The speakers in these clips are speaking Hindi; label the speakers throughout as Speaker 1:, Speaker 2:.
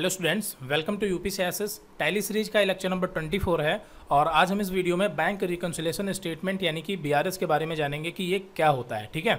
Speaker 1: hello students welcome to U P C S S Tally series का इलेक्चर नंबर 24 है और आज हम इस वीडियो में बैंक रिकन्सुलेशन स्टेटमेंट यानी कि बीआरएस के बारे में जानेंगे कि ये क्या होता है ठीक है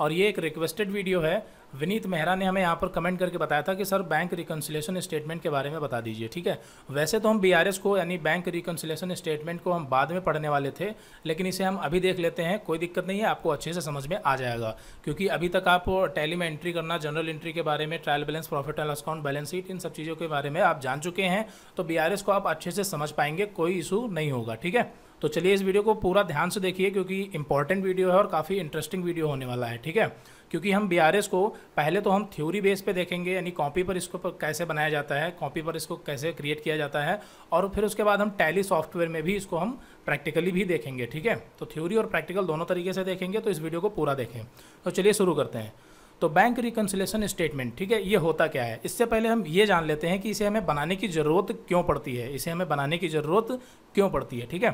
Speaker 1: और ये एक रिक्वेस्टेड वीडियो है विनीत मेहरा ने हमें यहाँ पर कमेंट करके बताया था कि सर बैंक रिकन्सिलेशन स्टेटमेंट के बारे में बता दीजिए ठीक है वैसे तो हम बी को यानी बैंक रिकन्सिलेशन स्टेटमेंट को हम बाद में पढ़ने वाले थे लेकिन इसे हम अभी देख लेते हैं कोई दिक्कत नहीं है आपको अच्छे से समझ में आ जाएगा क्योंकि अभी तक आप टैली में एंट्री करना जनरल एंट्री के बारे में trial balance profit and account balance sheet इन सब चीज़ों के बारे में आप जान चुके हैं तो बी को आप अच्छे से समझ पाएंगे कोई इशू नहीं होगा ठीक है तो चलिए इस वीडियो को पूरा ध्यान से देखिए क्योंकि इंपॉर्टेंट वीडियो है और काफ़ी इंटरेस्टिंग वीडियो होने वाला है ठीक है क्योंकि हम बी को पहले तो हम थ्योरी बेस पे देखेंगे यानी कॉपी पर इसको पर कैसे बनाया जाता है कॉपी पर इसको कैसे क्रिएट किया जाता है और फिर उसके बाद हम टैली सॉफ्टवेयर में भी इसको हम प्रैक्टिकली भी देखेंगे ठीक है तो थ्योरी और प्रैक्टिकल दोनों तरीके से देखेंगे तो इस वीडियो को पूरा देखें तो चलिए शुरू करते हैं तो बैंक रिकन्सिलेशन स्टेटमेंट ठीक है ये होता क्या है इससे पहले हम ये जान लेते हैं कि इसे हमें बनाने की ज़रूरत क्यों पड़ती है इसे हमें बनाने की ज़रूरत क्यों पड़ती है ठीक है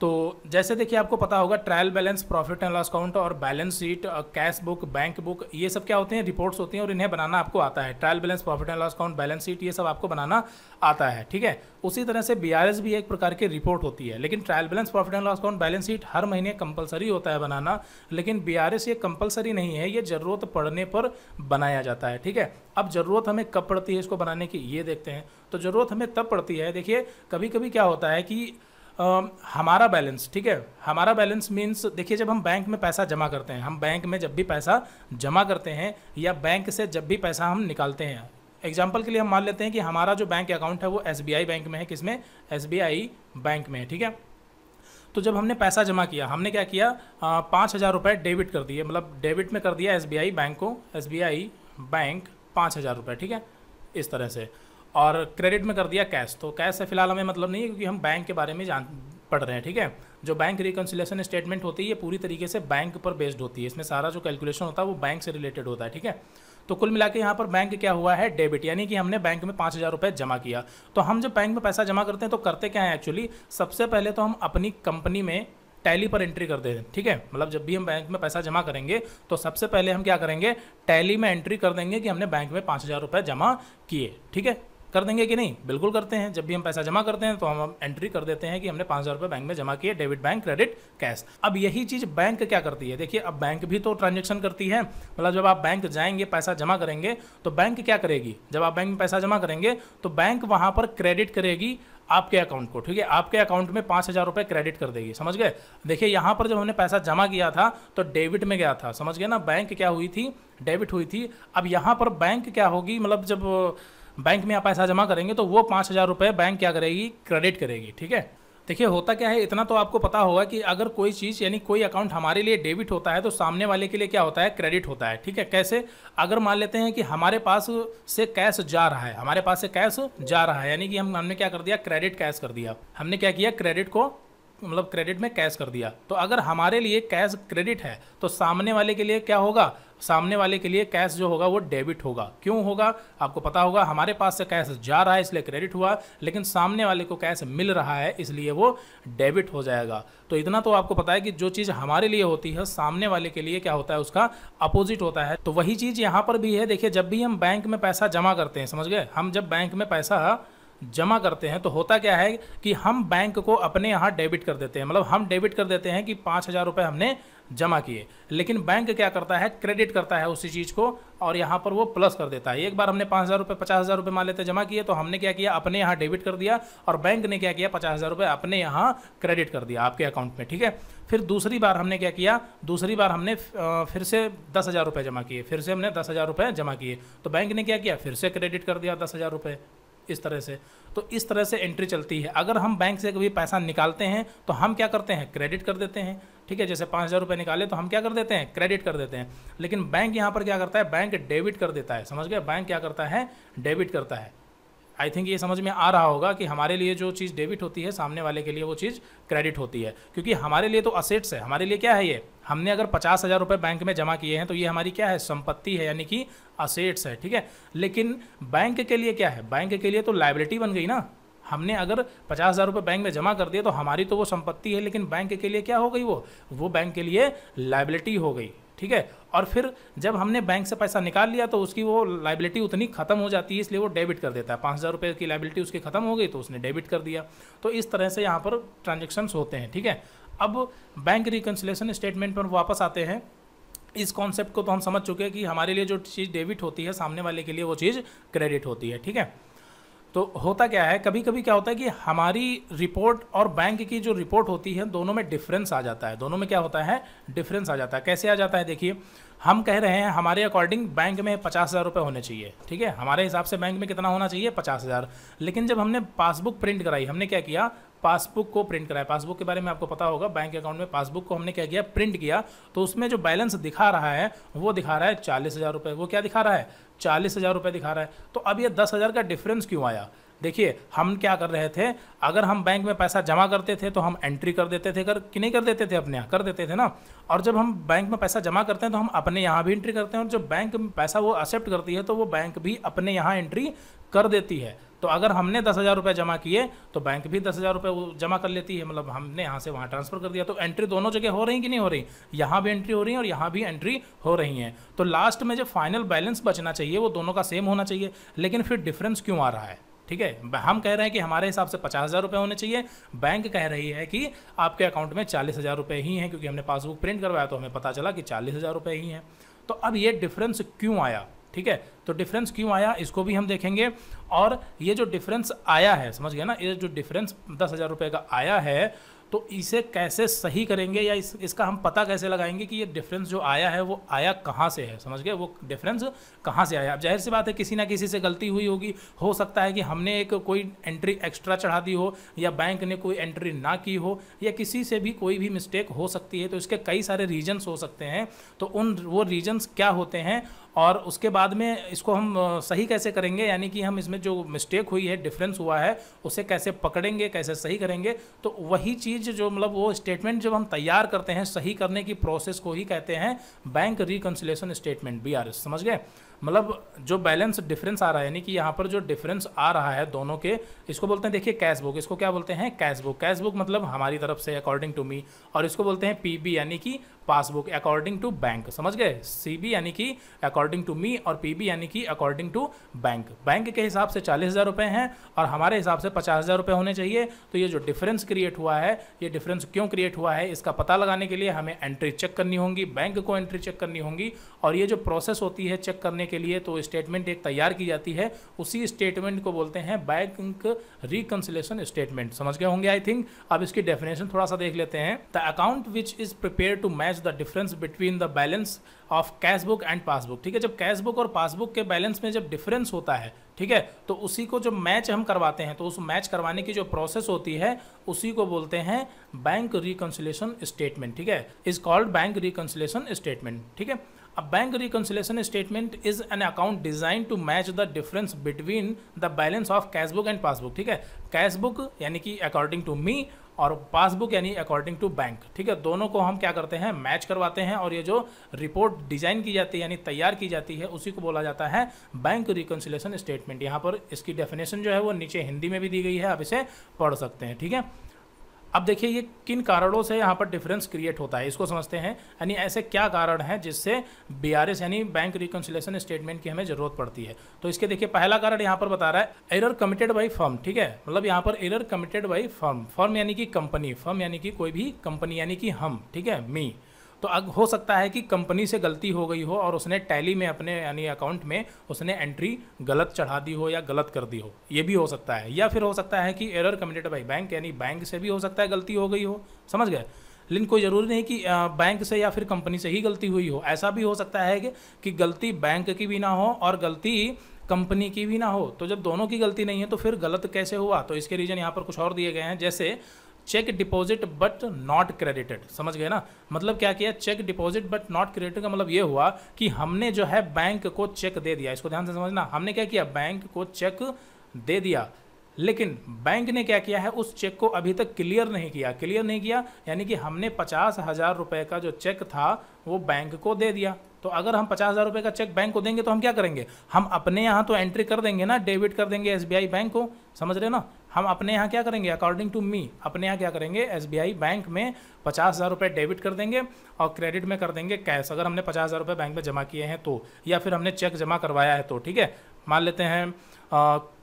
Speaker 1: तो जैसे देखिए आपको पता होगा trial balance profit and loss account और balance sheet cash book bank book ये सब क्या होते हैं रिपोर्ट्स होती हैं और इन्हें बनाना आपको आता है trial balance profit and loss account balance sheet ये सब आपको बनाना आता है ठीक है उसी तरह से बी भी एक प्रकार की रिपोर्ट होती है लेकिन trial balance profit and loss account balance sheet हर महीने कंपलसरी होता है बनाना लेकिन बी ये कंपलसरी नहीं है ये ज़रूरत पड़ने पर बनाया जाता है ठीक है अब ज़रूरत हमें कब पड़ती है इसको बनाने की ये देखते हैं तो ज़रूरत हमें तब पड़ती है देखिए कभी कभी क्या होता है कि हमारा बैलेंस ठीक है हमारा बैलेंस मीन्स देखिए जब हम बैंक में पैसा जमा करते हैं हम बैंक में जब भी पैसा जमा करते हैं या बैंक से जब भी पैसा हम निकालते हैं एग्जाम्पल के लिए हम मान लेते हैं कि हमारा जो बैंक अकाउंट है वो एस बैंक में है किसमें एस बैंक में है ठीक है तो जब हमने पैसा जमा किया हमने क्या किया पाँच हज़ार रुपये डेबिट कर दिए मतलब डेबिट में कर दिया एस बैंक को एस बैंक पाँच हज़ार रुपये ठीक है इस तरह से और क्रेडिट में कर दिया कैश तो कैश से फिलहाल हमें मतलब नहीं है क्योंकि हम बैंक के बारे में जान पढ़ रहे हैं ठीक है जो बैंक रिकन्सिलेशन स्टेटमेंट होती है ये पूरी तरीके से बैंक पर बेस्ड होती है इसमें सारा जो कैलकुलेशन होता है वो बैंक से रिलेटेड होता है ठीक है तो कुल मिला के यहाँ पर बैंक क्या हुआ है डेबिट यानी कि हमने बैंक में पाँच हज़ार रुपये जमा किया तो हम जब बैंक में पैसा जमा करते हैं तो करते क्या है एक्चुअली सबसे पहले तो हम अपनी कंपनी में टैली पर एंट्री कर हैं ठीक है मतलब जब भी हम बैंक में पैसा जमा करेंगे तो सबसे पहले हम क्या करेंगे टैली में एंट्री कर देंगे कि हमने बैंक में पाँच हज़ार रुपये जमा किए ठीक है कर देंगे कि नहीं बिल्कुल करते हैं जब भी हम पैसा जमा करते हैं तो हम एंट्री कर देते हैं कि हमने पाँच हज़ार बैंक में जमा किए डेबिट बैंक क्रेडिट कैश अब यही चीज़ बैंक क्या करती है देखिए अब बैंक भी तो ट्रांजेक्शन करती है मतलब जब आप बैंक जाएंगे पैसा जमा करेंगे तो बैंक क्या करेगी जब आप बैंक में पैसा जमा करेंगे तो बैंक वहाँ पर क्रेडिट करेगी आपके अकाउंट को ठीक है आपके अकाउंट में पाँच हज़ार रुपये क्रेडिट कर देगी समझ गए देखिए यहाँ पर जब हमने पैसा जमा किया था तो डेबिट में गया था समझ गए ना बैंक क्या हुई थी डेबिट हुई थी अब यहाँ पर बैंक क्या होगी मतलब जब बैंक में आप पैसा जमा करेंगे तो वो पाँच हज़ार रुपये बैंक क्या करेगी क्रेडिट करेगी ठीक है देखिए होता क्या है इतना तो आपको पता होगा कि अगर कोई चीज़ यानी कोई अकाउंट हमारे लिए डेबिट होता है तो सामने वाले के लिए क्या होता है क्रेडिट होता है ठीक है कैसे अगर मान लेते हैं कि हमारे पास से कैश जा रहा है हमारे पास से कैश जा रहा है यानी कि हम हमने क्या कर दिया क्रेडिट कैश कर दिया हमने क्या किया क्रेडिट को मतलब क्रेडिट में कैश कर दिया तो अगर हमारे लिए कैश क्रेडिट है तो सामने वाले के लिए क्या होगा सामने वाले के लिए कैश जो होगा वो डेबिट होगा क्यों होगा आपको पता होगा हमारे पास से कैश जा रहा है इसलिए क्रेडिट हुआ लेकिन सामने वाले को कैश मिल रहा है इसलिए वो डेबिट हो जाएगा तो इतना तो आपको पता है कि जो चीज़ हमारे लिए होती है सामने वाले के लिए क्या होता है उसका अपोजिट होता है तो वही चीज़ यहाँ पर भी है देखिए जब भी हम बैंक में पैसा जमा करते हैं समझ गए हम जब बैंक में पैसा जमा करते हैं तो होता क्या है कि हम बैंक को अपने यहाँ डेबिट कर देते हैं मतलब हम डेबिट कर देते हैं कि पाँच हज़ार रुपये हमने जमा किए लेकिन बैंक क्या करता है क्रेडिट करता है उसी चीज़ को और यहाँ पर वो प्लस कर देता है एक बार हमने पाँच हज़ार रुपये पचास हज़ार रुपये मान लेते जमा किए तो हमने क्या किया अपने यहाँ डेबिट कर दिया और बैंक ने क्या किया पचास हज़ार रुपये अपने यहाँ क्रेडिट कर दिया आपके अकाउंट में ठीक है फिर दूसरी बार हमने क्या किया दूसरी बार हमने फिर से दस हज़ार रुपये जमा किए फिर से हमने दस हज़ार रुपये जमा किए तो बैंक ने क्या किया फिर से क्रेडिट कर दिया दस हज़ार रुपये इस तरह से तो इस तरह से एंट्री चलती है अगर हम बैंक से कभी पैसा निकालते हैं तो हम क्या करते हैं क्रेडिट कर देते हैं ठीक है जैसे पाँच हज़ार रुपये निकाले तो हम क्या कर देते हैं क्रेडिट कर देते हैं लेकिन बैंक यहाँ पर क्या करता है बैंक डेबिट कर देता है समझ गए बैंक क्या करता है डेबिट करता है आई थिंक ये समझ में आ रहा होगा कि हमारे लिए जो चीज़ डेबिट होती है सामने वाले के लिए वो चीज़ क्रेडिट होती है क्योंकि हमारे लिए तो असेट्स है हमारे लिए क्या है ये हमने अगर पचास हज़ार रुपये बैंक में जमा किए हैं तो ये हमारी क्या है संपत्ति है यानी कि असेट्स है ठीक है लेकिन बैंक के लिए क्या है बैंक के लिए तो लाइबिलिटी बन गई ना हमने अगर पचास हज़ार रुपये बैंक में जमा कर दिए तो हमारी तो वो संपत्ति है लेकिन बैंक के लिए क्या हो गई वो वो बैंक के लिए लाइबिलिटी हो गई ठीक है और फिर जब हमने बैंक से पैसा निकाल लिया तो उसकी वो लाइबिलिटी उतनी खत्म हो जाती है इसलिए वो डेबिट कर देता है पाँच हज़ार रुपये की लाइबिलिटी उसकी खत्म हो गई तो उसने डेबिट कर दिया तो इस तरह से यहाँ पर ट्रांजेक्शन्स होते हैं ठीक है अब बैंक रिकन्सिलेशन स्टेटमेंट पर वापस आते हैं इस कॉन्सेप्ट को तो हम समझ चुके हैं कि हमारे लिए जो चीज़ डेबिट होती है सामने वाले के लिए वो चीज़ क्रेडिट होती है ठीक है तो होता क्या है कभी कभी क्या होता है कि हमारी रिपोर्ट और बैंक की जो रिपोर्ट होती है दोनों में डिफरेंस आ जाता है दोनों में क्या होता है डिफरेंस आ जाता है कैसे आ जाता है देखिए हम कह रहे हैं हमारे अकॉर्डिंग बैंक में पचास हज़ार रुपये होने चाहिए ठीक है हमारे हिसाब से बैंक में कितना होना चाहिए पचास हज़ार लेकिन जब हमने पासबुक प्रिंट कराई हमने क्या किया पासबुक को प्रिंट कराया पासबुक के बारे में आपको पता होगा बैंक अकाउंट में पासबुक को हमने क्या किया प्रिंट किया तो उसमें जो बैलेंस दिखा रहा है वो दिखा रहा है चालीस हज़ार रुपये वो क्या दिखा रहा है चालीस हज़ार रुपये दिखा रहा है तो अब ये दस हज़ार का डिफरेंस क्यों आया देखिए हम क्या कर रहे थे अगर हम बैंक में पैसा जमा करते थे तो हम एंट्री कर देते थे कर कि नहीं कर देते थे अपने यहाँ कर देते थे ना और जब हम बैंक में पैसा जमा करते हैं तो हम अपने यहाँ भी एंट्री करते हैं और जब बैंक में पैसा वो एक्सेप्ट करती है तो वो बैंक भी अपने यहाँ एंट्री कर देती है तो अगर हमने दस हज़ार रुपये जमा किए तो बैंक भी दस हज़ार रुपये जमा कर लेती है मतलब हमने यहाँ से वहाँ ट्रांसफ़र कर दिया तो एंट्री दोनों जगह हो रही कि नहीं हो रही यहाँ भी एंट्री हो रही है और यहाँ भी एंट्री हो रही है तो लास्ट में जो फाइनल बैलेंस बचना चाहिए वो दोनों का सेम होना चाहिए लेकिन फिर डिफरेंस क्यों आ रहा है ठीक है हम कह रहे हैं कि हमारे हिसाब से पचास हज़ार रुपये होने चाहिए बैंक कह रही है कि आपके अकाउंट में चालीस हज़ार रुपये ही हैं क्योंकि हमने पासबुक प्रिंट करवाया तो हमें पता चला कि चालीस हज़ार रुपये ही हैं तो अब ये डिफरेंस क्यों आया ठीक है तो डिफरेंस क्यों आया इसको भी हम देखेंगे और ये जो डिफरेंस आया है समझ गए ना ये जो डिफरेंस दस हज़ार रुपये का आया है तो इसे कैसे सही करेंगे या इस, इसका हम पता कैसे लगाएंगे कि ये डिफरेंस जो आया है वो आया कहाँ से है समझ गए वो डिफरेंस कहाँ से आया अब जाहिर सी बात है किसी ना किसी से गलती हुई होगी हो सकता है कि हमने एक कोई एंट्री एक्स्ट्रा चढ़ा दी हो या बैंक ने कोई एंट्री ना की हो या किसी से भी कोई भी मिस्टेक हो सकती है तो इसके कई सारे रीजन्स हो सकते हैं तो उन वो रीजन्स क्या होते हैं और उसके बाद में इसको हम सही कैसे करेंगे यानी कि हम इसमें जो मिस्टेक हुई है डिफरेंस हुआ है उसे कैसे पकड़ेंगे कैसे सही करेंगे तो वही चीज़ जो मतलब वो स्टेटमेंट जब हम तैयार करते हैं सही करने की प्रोसेस को ही कहते हैं बैंक रिकन्सिलेशन स्टेटमेंट बी समझ गए मतलब जो बैलेंस डिफरेंस आ रहा है यानी कि यहाँ पर जो डिफरेंस आ रहा है दोनों के इसको बोलते हैं देखिए कैश बुक इसको क्या बोलते हैं कैश बुक कैश बुक मतलब हमारी तरफ से अकॉर्डिंग टू मी और इसको बोलते हैं बी यानी कि पासबुक अकॉर्डिंग टू बैंक समझ गए बी यानी कि अकॉर्डिंग अकॉर्डिंग टू मी और पीबी यानी कि अकॉर्डिंग टू बैंक बैंक के हिसाब से चालीस हज़ार रुपये हैं और हमारे हिसाब से पचास हज़ार रुपये होने चाहिए तो ये जो डिफरेंस क्रिएट हुआ है ये डिफरेंस क्यों क्रिएट हुआ है इसका पता लगाने के लिए हमें एंट्री चेक करनी होगी बैंक को एंट्री चेक करनी होगी और ये जो प्रोसेस होती है चेक करने के लिए तो स्टेटमेंट एक तैयार की जाती है उसी स्टेटमेंट को बोलते हैं बैंक रिकन्सिलेशन स्टेटमेंट समझ गए होंगे आई थिंक अब इसकी डेफिनेशन थोड़ा सा देख लेते हैं the account which is prepare to match the difference between the balance of cash book and passbook ठीक है जब कैश बुक और पासबुक के बैलेंस में जब डिफरेंस होता है ठीक है तो उसी को जो मैच हम करवाते हैं तो उस मैच करवाने की जो प्रोसेस होती है उसी को बोलते हैं बैंक रिकन्सिलेशन स्टेटमेंट ठीक है is called bank reconciliation statement ठीक है अब bank reconciliation statement is an account design to match the difference between the balance of cash book and passbook ठीक है कैश बुक यानी कि अकॉर्डिंग टू मी और पासबुक यानी अकॉर्डिंग टू बैंक ठीक है दोनों को हम क्या करते हैं मैच करवाते हैं और ये जो रिपोर्ट डिजाइन की जाती है यानी तैयार की जाती है उसी को बोला जाता है बैंक रिकन्सिलेशन स्टेटमेंट यहाँ पर इसकी डेफिनेशन जो है वो नीचे हिंदी में भी दी गई है आप इसे पढ़ सकते हैं ठीक है अब देखिए ये किन कारणों से यहाँ पर डिफरेंस क्रिएट होता है इसको समझते हैं यानी ऐसे क्या कारण हैं जिससे बी यानी बैंक रिकन्सिलेशन स्टेटमेंट की हमें ज़रूरत पड़ती है तो इसके देखिए पहला कारण यहाँ पर बता रहा है एरर कमिटेड बाई फर्म ठीक है मतलब यहाँ पर error committed by firm firm यानी कि कंपनी फर्म यानी कि कोई भी कंपनी यानी कि हम ठीक है मी तो अब हो सकता है कि कंपनी से गलती हो गई हो और उसने टैली में अपने यानी अकाउंट में उसने एंट्री गलत चढ़ा दी हो या गलत कर दी हो ये भी हो सकता है या फिर हो सकता है कि एरर कम्युनिटी बाई बैंक यानी बैंक से भी हो सकता है गलती हो गई हो समझ गए लेकिन कोई ज़रूरी नहीं कि बैंक से या फिर कंपनी से ही गलती हुई हो ऐसा भी हो सकता है कि, कि गलती बैंक की भी ना हो और गलती कंपनी की भी ना हो तो जब दोनों की गलती नहीं है तो फिर गलत कैसे हुआ तो इसके रीज़न यहाँ पर कुछ और दिए गए हैं जैसे cheque deposit but not credited समझ गए ना मतलब क्या किया cheque deposit but not credited का मतलब ये हुआ कि हमने जो है बैंक को चेक दे दिया इसको ध्यान से समझना हमने क्या किया बैंक को चेक दे दिया लेकिन बैंक ने क्या किया है उस चेक को अभी तक क्लियर नहीं किया क्लियर नहीं किया यानी कि हमने पचास हज़ार रुपये का जो चेक था वो बैंक को दे दिया तो अगर हम पचास हज़ार रुपये का चेक बैंक को देंगे तो हम क्या करेंगे हम अपने यहाँ तो एंट्री कर देंगे ना डेबिट कर देंगे एस बैंक को समझ रहे ना हम अपने यहाँ क्या करेंगे अकॉर्डिंग टू मी अपने यहाँ क्या करेंगे एस बैंक में पचास हज़ार रुपये डेबिट कर देंगे और क्रेडिट में कर देंगे कैश अगर हमने पचास हज़ार रुपये बैंक में जमा किए हैं तो या फिर हमने चेक जमा करवाया है तो ठीक है मान लेते हैं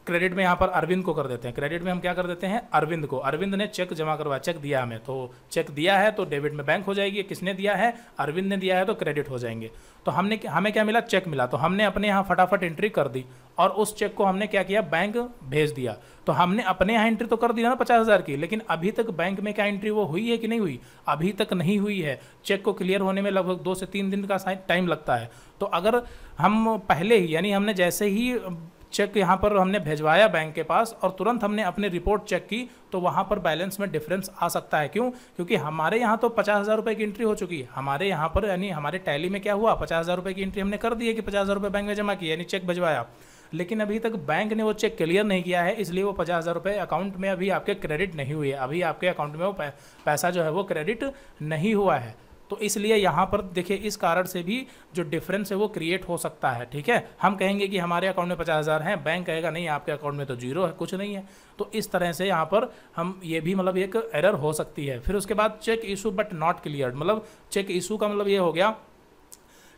Speaker 1: क्रेडिट में यहाँ पर अरविंद को कर देते हैं क्रेडिट में हम क्या कर देते हैं अरविंद को अरविंद ने चेक जमा करवाया चेक दिया हमें तो चेक दिया है तो डेबिट में बैंक हो जाएगी किसने दिया है अरविंद ने दिया है तो क्रेडिट हो जाएंगे तो हमने हमें क्या मिला चेक मिला तो हमने अपने यहाँ फटाफट एंट्री कर दी और उस चेक को हमने क्या किया बैंक भेज दिया तो हमने अपने यहाँ एंट्री तो कर दिया ना पचास हज़ार की लेकिन अभी तक बैंक में क्या एंट्री वो हुई है कि नहीं हुई अभी तक नहीं हुई है चेक को क्लियर होने में लगभग दो से तीन दिन का टाइम लगता है तो अगर हम पहले ही यानी हमने जैसे ही चेक यहाँ पर हमने भेजवाया बैंक के पास और तुरंत हमने अपनी रिपोर्ट चेक की तो वहाँ पर बैलेंस में डिफरेंस आ सकता है क्यों क्योंकि हमारे यहाँ तो पचास हज़ार रुपये की एंट्री हो चुकी है हमारे यहाँ पर यानी हमारे टैली में क्या हुआ पचास हज़ार रुपये की एंट्री हमने कर दी है कि पचास हज़ार रुपये बैंक में जमा किया यानी चेक भिजवाया लेकिन अभी तक बैंक ने वो चेक क्लियर नहीं किया है इसलिए वो पचास हज़ार रुपये अकाउंट में अभी आपके क्रेडिट नहीं हुई है अभी आपके अकाउंट में वो पैसा जो है वो क्रेडिट नहीं हुआ है तो इसलिए यहाँ पर देखिए इस कारण से भी जो डिफरेंस है वो क्रिएट हो सकता है ठीक है हम कहेंगे कि हमारे अकाउंट में पचास हज़ार हैं बैंक कहेगा नहीं आपके अकाउंट में तो जीरो है कुछ नहीं है तो इस तरह से यहाँ पर हम ये भी मतलब एक एरर हो सकती है फिर उसके बाद cheque issue but not clear मतलब चेक इशू का मतलब ये हो गया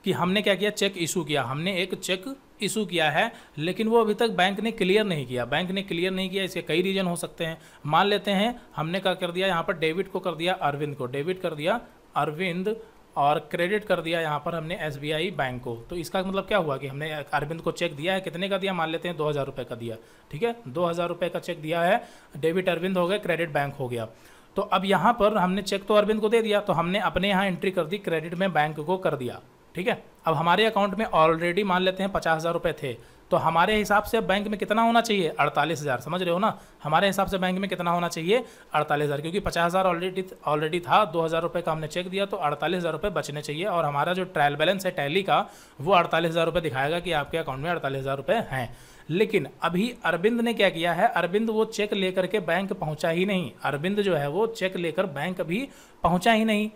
Speaker 1: कि हमने क्या किया चेक इशू किया हमने एक चेक इशू किया है लेकिन वो अभी तक बैंक ने क्लियर नहीं किया बैंक ने क्लियर नहीं किया इसके कई रीजन हो सकते हैं मान लेते हैं हमने क्या कर दिया यहाँ पर डेबिट को कर दिया अरविंद को डेबिट कर दिया अरविंद और क्रेडिट कर दिया यहाँ पर हमने एस बैंक को तो इसका मतलब क्या हुआ कि हमने अरविंद को चेक दिया है कितने का दिया मान लेते हैं दो हज़ार रुपये का दिया ठीक है दो हज़ार रुपये का चेक दिया है डेबिट अरविंद हो गया क्रेडिट बैंक हो गया तो अब यहाँ पर हमने चेक तो अरविंद को दे दिया तो हमने अपने यहाँ एंट्री कर दी क्रेडिट में बैंक को कर दिया ठीक है अब हमारे अकाउंट में ऑलरेडी मान लेते हैं पचास हज़ार रुपये थे तो हमारे हिसाब से बैंक में कितना होना चाहिए अड़तालीस हज़ार समझ रहे हो ना हमारे हिसाब से बैंक में कितना होना चाहिए अड़तालीस हज़ार क्योंकि पचास हज़ार ऑलरेडी ऑलरेडी था दो हज़ार रुपये का हमने चेक दिया तो अड़तालीस हज़ार रुपये बचने चाहिए और हमारा जो ट्रायल बैलेंस है टैली का वो अड़तालीस हज़ार रुपये दिखाएगा कि आपके अकाउंट में अड़तालीस हज़ार रुपये हैं लेकिन अभी अरविंद ने क्या किया है अरविंद वो चेक लेकर के बैंक पहुंचा ही नहीं अरविंद जो है वो चेक लेकर बैंक अभी पहुंचा ही नहीं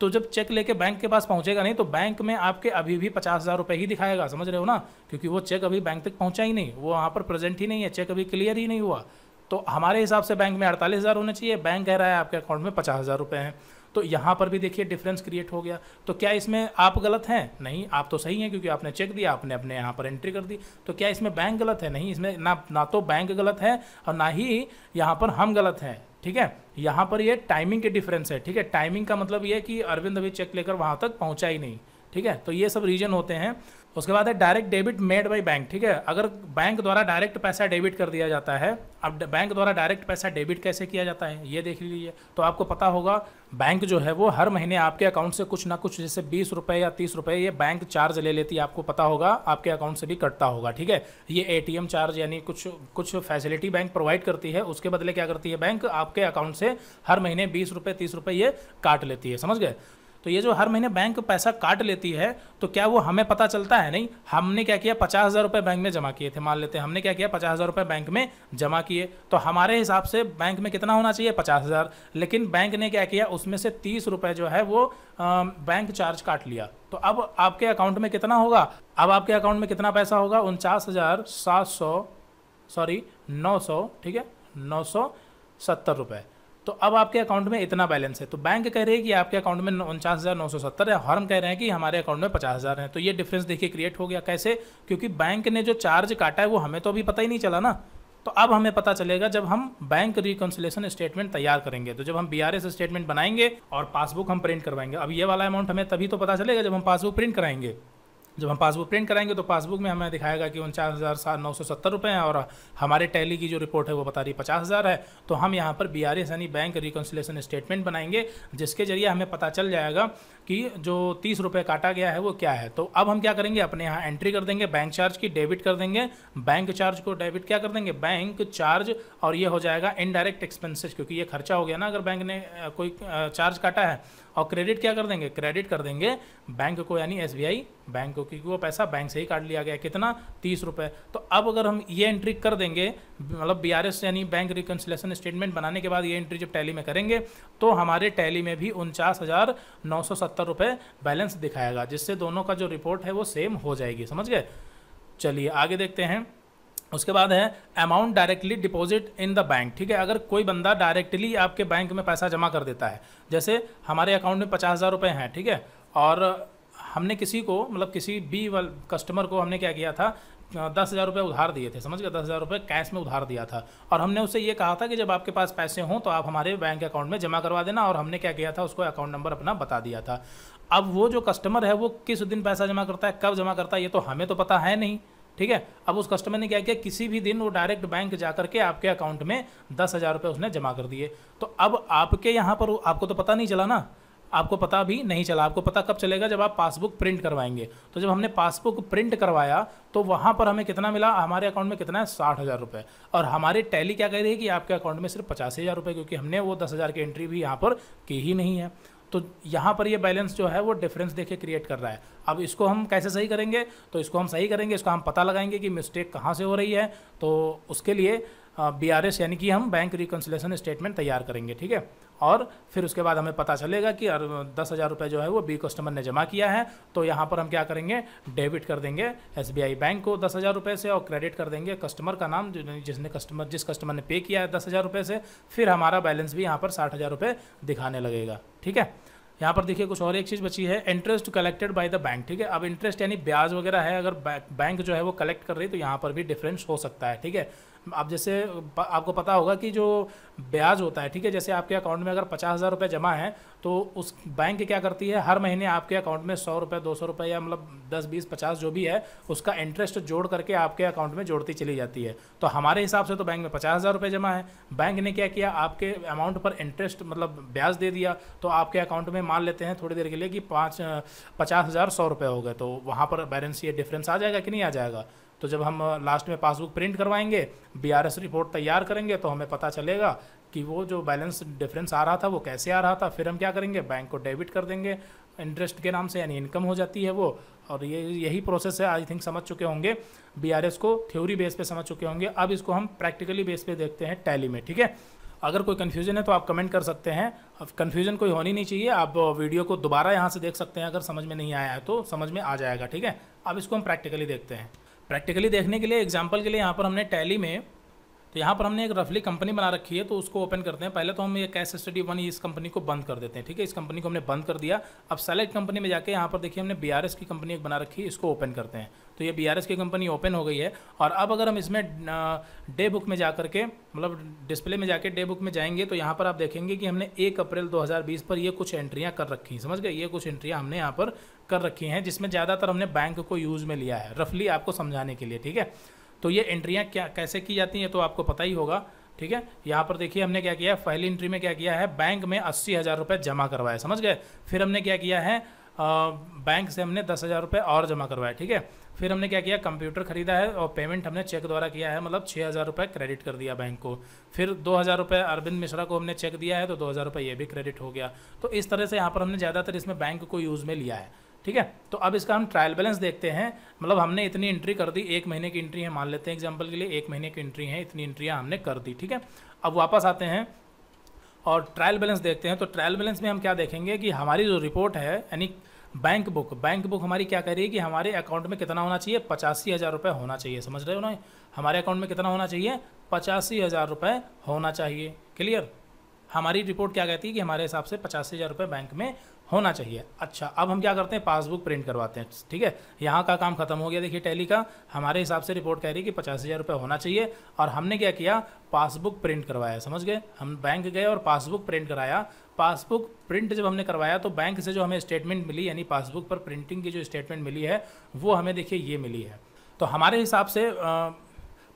Speaker 1: तो जब चेक लेके बैंक के पास पहुंचेगा नहीं तो बैंक में आपके अभी भी पचास हज़ार रुपये ही दिखाएगा समझ रहे हो ना क्योंकि वो चेक अभी बैंक तक पहुंचा ही नहीं वो वहाँ पर प्रेजेंट ही नहीं है चेक अभी क्लियर ही नहीं हुआ तो हमारे हिसाब से बैंक में अड़तालीस हज़ार होने चाहिए बैंक कह रहा है आपके अकाउंट में पचास हज़ार रुपये हैं तो यहाँ पर भी देखिए डिफरेंस क्रिएट हो गया तो क्या इसमें आप गलत हैं नहीं आप तो सही हैं क्योंकि आपने चेक दिया आपने अपने यहाँ पर एंट्री कर दी तो क्या इसमें बैंक गलत है नहीं इसमें ना ना तो बैंक गलत है और ना ही यहाँ पर हम गलत हैं ठीक है यहाँ पर ये टाइमिंग के डिफरेंस है ठीक है टाइमिंग का मतलब ये है कि अरविंद अभी चेक लेकर वहाँ तक पहुँचा ही नहीं ठीक है तो ये सब रीजन होते हैं उसके बाद है direct debit made by bank ठीक है अगर बैंक द्वारा डायरेक्ट पैसा डेबिट कर दिया जाता है अब बैंक द्वारा डायरेक्ट पैसा डेबिट कैसे किया जाता है ये देख लीजिए तो आपको पता होगा बैंक जो है वो हर महीने आपके अकाउंट से कुछ ना कुछ जैसे बीस रुपये या तीस रुपये ये बैंक चार्ज ले लेती है आपको पता होगा आपके अकाउंट से भी कटता होगा ठीक है ये ए चार्ज यानी कुछ कुछ फैसिलिटी बैंक प्रोवाइड करती है उसके बदले क्या करती है बैंक आपके अकाउंट से हर महीने बीस रुपये तीस रुपये ये काट लेती है समझ गए तो ये जो हर महीने बैंक पैसा काट लेती है तो क्या वो हमें पता चलता है नहीं हमने क्या किया पचास हज़ार रुपये बैंक में जमा किए थे मान लेते हैं हमने क्या किया पचास हज़ार रुपये बैंक में जमा किए तो हमारे हिसाब से बैंक में कितना होना चाहिए पचास हज़ार लेकिन बैंक ने क्या किया उसमें से तीस रुपये जो है वो आ, बैंक चार्ज काट लिया तो अब आपके अकाउंट में कितना होगा अब आपके अकाउंट में कितना पैसा होगा उनचास हज़ार सात सौ सॉरी नौ सौ ठीक है नौ सौ सत्तर रुपये तो अब आपके अकाउंट में इतना बैलेंस है तो बैंक कह रही है कि आपके अकाउंट में उनचास हज़ार नौ सौ सत्तर है हॉर्म कह रहे हैं कि हमारे अकाउंट में पचास हज़ार है तो ये डिफरेंस देखिए क्रिएट हो गया कैसे क्योंकि बैंक ने जो चार्ज काटा है वो हमें तो अभी पता ही नहीं चला ना तो अब हमें पता चलेगा जब हम बैंक रिकन्सुलेशन स्टेटमेंट तैयार करेंगे तो जब हम बी स्टेटमेंट बनाएंगे और पासबुक हम प्रिंट करवाएंगे अब ये वाला अमाउंट हमें तभी तो पता चलेगा जब हम पासबुक प्रिंट कराएंगे जब हम पासबुक प्रिंट कराएंगे तो पासबुक में हमें दिखाएगा कि उनचास हज़ार सात नौ सौ सत्तर रुपये हैं और हमारे टैली की जो रिपोर्ट है वो बता रही है पचास हज़ार है तो हम यहाँ पर बी आर एस यानी बैंक रिकॉन्सिलेशन स्टेटमेंट बनाएंगे जिसके जरिए हमें पता चल जाएगा कि जो तीस रुपये काटा गया है वो क्या है तो अब हम क्या करेंगे अपने यहाँ एंट्री कर देंगे बैंक चार्ज की डेबिट कर देंगे बैंक चार्ज को डेबिट क्या कर देंगे बैंक चार्ज और ये हो जाएगा इनडायरेक्ट एक्सपेंसेस क्योंकि ये खर्चा हो गया ना अगर बैंक ने कोई चार्ज काटा है और क्रेडिट क्या कर देंगे क्रेडिट कर देंगे बैंक को यानी एस बैंक को क्योंकि वो पैसा बैंक से ही काट लिया गया कितना तीस रुपये तो अब अगर हम ये एंट्री कर देंगे मतलब बी यानी बैंक रिकनसलेशन स्टेटमेंट बनाने के बाद ये एंट्री जब टैली में करेंगे तो हमारे टैली में भी उनचास हज़ार नौ सौ सत्तर रुपये बैलेंस दिखाएगा जिससे दोनों का जो रिपोर्ट है वो सेम हो जाएगी समझ गए चलिए आगे देखते हैं उसके बाद है amount directly deposit in the bank ठीक है अगर कोई बंदा डायरेक्टली आपके बैंक में पैसा जमा कर देता है जैसे हमारे अकाउंट में पचास हज़ार रुपये हैं ठीक है और हमने किसी को मतलब किसी बी वाल कस्टमर को हमने क्या किया था दस हज़ार रुपये उधार दिए थे समझ गए दस हज़ार रुपये कैश में उधार दिया था और हमने उससे ये कहा था कि जब आपके पास पैसे हों तो आप हमारे बैंक अकाउंट में जमा करवा देना और हमने क्या किया था उसको अकाउंट नंबर अपना बता दिया था अब वो जो कस्टमर है वो किस दिन पैसा जमा करता है कब जमा करता है ये तो हमें तो पता है नहीं ठीक है अब उस कस्टमर ने क्या किया किसी भी दिन वो डायरेक्ट बैंक जा करके आपके अकाउंट में दस हज़ार रुपये उसने जमा कर दिए तो अब आपके यहाँ पर आपको तो पता नहीं चला ना आपको पता भी नहीं चला आपको पता कब चलेगा जब आप पासबुक प्रिंट करवाएंगे तो जब हमने पासबुक प्रिंट करवाया तो वहाँ पर हमें कितना मिला हमारे अकाउंट में कितना है साठ हज़ार रुपये और हमारी टैली क्या कह रही है कि आपके अकाउंट में सिर्फ पचास हज़ार रुपये क्योंकि हमने वो दस हज़ार की एंट्री भी यहाँ पर की ही नहीं है तो यहाँ पर ये बैलेंस जो है वो डिफरेंस देखे क्रिएट कर रहा है अब इसको हम कैसे सही करेंगे तो इसको हम सही करेंगे इसको हम पता लगाएंगे कि मिस्टेक कहाँ से हो रही है तो उसके लिए बी यानी कि हम बैंक रिकन्सिलेशन स्टेटमेंट तैयार करेंगे ठीक है और फिर उसके बाद हमें पता चलेगा कि दस हज़ार रुपये जो है वो बी कस्टमर ने जमा किया है तो यहाँ पर हम क्या करेंगे डेबिट कर देंगे एस बैंक को दस हज़ार रुपये से और क्रेडिट कर देंगे कस्टमर का नाम जिसने कस्टमर जिस कस्टमर ने पे किया है दस हज़ार रुपये से फिर हमारा बैलेंस भी यहाँ पर साठ हज़ार रुपये दिखाने लगेगा ठीक है यहाँ पर देखिए कुछ और एक चीज़ बची है interest collected by the bank ठीक है अब इंटरेस्ट यानी ब्याज वगैरह है अगर बैंक जो है वो कलेक्ट कर रही है तो यहाँ पर भी डिफरेंस हो सकता है ठीक है आप जैसे आपको पता होगा कि जो ब्याज होता है ठीक है जैसे आपके अकाउंट में अगर पचास हज़ार रुपये जमा है तो उस बैंक क्या करती है हर महीने आपके अकाउंट में सौ रुपये दो सौ रुपये या मतलब दस बीस पचास जो भी है उसका इंटरेस्ट जोड़ करके आपके अकाउंट में जोड़ती चली जाती है तो हमारे हिसाब से तो बैंक में पचास हज़ार रुपये जमा है बैंक ने क्या किया आपके अमाउंट पर इंटरेस्ट मतलब ब्याज दे दिया तो आपके अकाउंट में मान लेते हैं थोड़ी देर के लिए कि पाँच पचास हज़ार सौ रुपये हो गए तो वहाँ पर बैलेंस ये डिफरेंस आ जाएगा कि नहीं आ जाएगा तो जब हम लास्ट में पासबुक प्रिंट करवाएंगे बीआरएस रिपोर्ट तैयार करेंगे तो हमें पता चलेगा कि वो जो बैलेंस डिफरेंस आ रहा था वो कैसे आ रहा था फिर हम क्या करेंगे बैंक को डेबिट कर देंगे इंटरेस्ट के नाम से यानी इनकम हो जाती है वो और ये यही प्रोसेस है आई थिंक समझ चुके होंगे एस को थ्योरी बेस पे समझ चुके होंगे अब इसको हम प्रैक्टिकली बेस पे देखते हैं टैली में ठीक है अगर कोई कन्फ्यूजन है तो आप कमेंट कर सकते हैं अब कन्फ्यूजन कोई होनी नहीं चाहिए आप वीडियो को दोबारा यहाँ से देख सकते हैं अगर समझ में नहीं आया है तो समझ में आ जाएगा ठीक है अब इसको हम प्रैक्टिकली देखते हैं प्रैक्टिकली देखने के लिए एग्जाम्पल के लिए यहाँ पर हमने टैली में तो यहाँ पर हमने एक रफली कंपनी बना रखी है तो उसको ओपन करते हैं पहले तो हम ये कैश स्टडी वन इस कंपनी को बंद कर देते हैं ठीक है इस कंपनी को हमने बंद कर दिया अब सेलेक्ट कंपनी में जाके यहाँ पर देखिए हमने बी की कंपनी एक बना रखी है इसको ओपन करते हैं तो ये बी की कंपनी ओपन हो गई है और अब अगर हम इसमें डे बुक में जा कर के मतलब डिस्प्ले में जाके डे बुक में जाएंगे तो यहाँ पर आप देखेंगे कि हमने एक अप्रैल 2020 पर ये कुछ एंट्रियाँ कर रखी हैं समझ गए ये कुछ एंट्रियाँ हमने यहाँ पर कर रखी हैं जिसमें ज़्यादातर हमने बैंक को यूज़ में लिया है रफली आपको समझाने के लिए ठीक है तो ये एंट्रियाँ क्या कैसे की जाती हैं तो आपको पता ही होगा ठीक है यहाँ पर देखिए हमने क्या किया है पहली एंट्री में क्या किया है बैंक में अस्सी हज़ार रुपये जमा करवाए समझ गए फिर हमने क्या किया है आ, बैंक से हमने दस हज़ार रुपये और जमा करवाया ठीक है फिर हमने क्या किया कंप्यूटर खरीदा है और पेमेंट हमने चेक द्वारा किया है मतलब छः हज़ार रुपये क्रेडिट कर दिया बैंक को फिर दो हज़ार रुपये अरविंद मिश्रा को हमने चेक दिया है तो दो हज़ार रुपये ये भी क्रेडिट हो गया तो इस तरह से यहाँ पर हमने ज़्यादातर इसमें बैंक को यूज़ में लिया है ठीक है तो अब इसका हम ट्रायल बैलेंस देखते हैं मतलब हमने इतनी एंट्री कर दी एक महीने की एंट्री है मान लेते हैं एग्जाम्पल के लिए एक महीने की एंट्री है इतनी एंट्रियाँ हमने कर दी ठीक है अब वापस आते हैं और ट्रायल बैलेंस देखते हैं तो ट्रायल बैलेंस में हम क्या देखेंगे कि हमारी जो रिपोर्ट है यानी बैंक बुक बैंक बुक हमारी क्या कह रही है कि हमारे अकाउंट में कितना होना चाहिए पचासी हज़ार रुपये होना चाहिए समझ रहे हो ना हमारे अकाउंट में कितना होना चाहिए पचासी हज़ार रुपये होना चाहिए क्लियर हमारी रिपोर्ट क्या कहती है कि हमारे हिसाब से पचासी हज़ार रुपये बैंक में होना चाहिए अच्छा अब हम क्या करते हैं पासबुक प्रिंट करवाते हैं ठीक है यहाँ का काम खत्म हो गया देखिए टैली का हमारे हिसाब से रिपोर्ट कह रही है कि पचास हज़ार रुपये होना चाहिए और हमने क्या किया पासबुक प्रिंट करवाया समझ गए हम बैंक गए और पासबुक प्रिंट कराया पासबुक प्रिंट जब हमने करवाया तो बैंक से जो हमें स्टेटमेंट मिली यानी पासबुक पर प्रिंटिंग की जो स्टेटमेंट मिली है वो हमें देखिए ये मिली है तो हमारे हिसाब से आ,